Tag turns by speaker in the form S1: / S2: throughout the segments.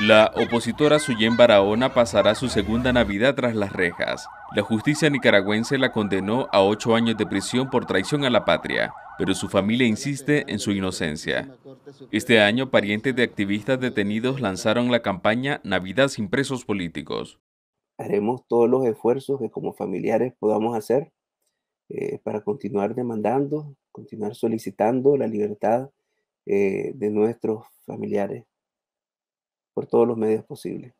S1: La opositora Suyen Barahona pasará su segunda Navidad tras las rejas. La justicia nicaragüense la condenó a ocho años de prisión por traición a la patria, pero su familia insiste en su inocencia. Este año, parientes de activistas detenidos lanzaron la campaña Navidad sin presos políticos.
S2: Haremos todos los esfuerzos que como familiares podamos hacer eh, para continuar demandando, continuar solicitando la libertad eh, de nuestros familiares todos los medios posibles.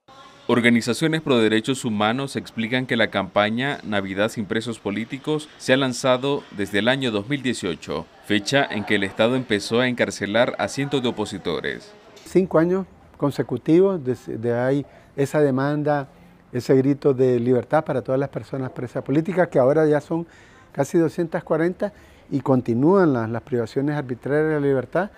S1: Organizaciones pro derechos humanos explican que la campaña Navidad sin presos políticos se ha lanzado desde el año 2018, fecha en que el Estado empezó a encarcelar a cientos de opositores.
S3: Cinco años consecutivos desde de ahí esa demanda, ese grito de libertad para todas las personas presas políticas, que ahora ya son casi 240 y continúan las, las privaciones arbitrarias de libertad.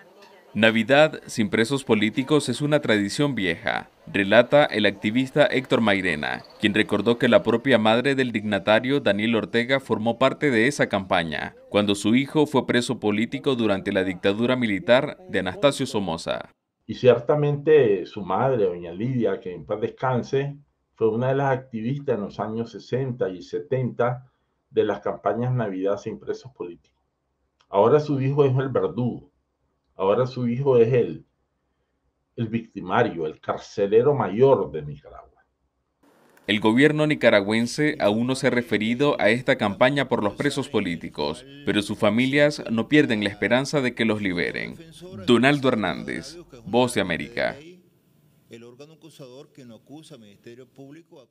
S1: Navidad sin presos políticos es una tradición vieja, relata el activista Héctor Mairena, quien recordó que la propia madre del dignatario Daniel Ortega formó parte de esa campaña, cuando su hijo fue preso político durante la dictadura militar de Anastasio Somoza.
S4: Y ciertamente su madre, doña Lidia, que en paz descanse, fue una de las activistas en los años 60 y 70 de las campañas Navidad sin presos políticos. Ahora su hijo es el verdugo Ahora su hijo es el, el victimario, el carcelero mayor de Nicaragua.
S1: El gobierno nicaragüense aún no se ha referido a esta campaña por los presos políticos, pero sus familias no pierden la esperanza de que los liberen. Donaldo Hernández, Voz de América.
S2: El órgano acusador que no acusa Ministerio Público